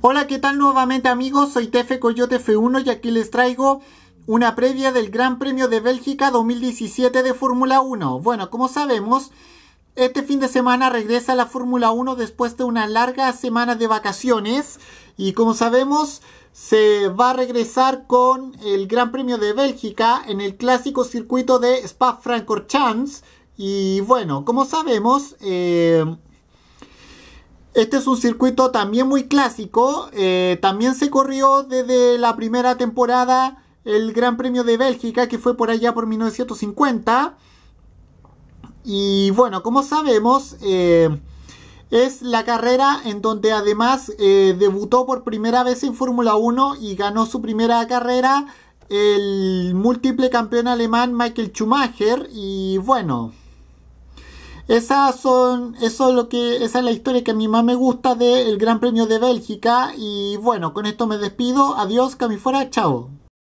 Hola, ¿qué tal nuevamente amigos? Soy Tefe Coyote F1 y aquí les traigo una previa del Gran Premio de Bélgica 2017 de Fórmula 1. Bueno, como sabemos, este fin de semana regresa la Fórmula 1 después de una larga semana de vacaciones y como sabemos se va a regresar con el Gran Premio de Bélgica en el clásico circuito de Spa-Francorchamps y bueno, como sabemos... Eh, este es un circuito también muy clásico, eh, también se corrió desde la primera temporada el Gran Premio de Bélgica, que fue por allá por 1950. Y bueno, como sabemos, eh, es la carrera en donde además eh, debutó por primera vez en Fórmula 1 y ganó su primera carrera el múltiple campeón alemán Michael Schumacher. Y bueno, son, eso lo que, esa es la historia que a mí más me gusta del Gran Premio de Bélgica. Y bueno, con esto me despido. Adiós, cami fuera, chao.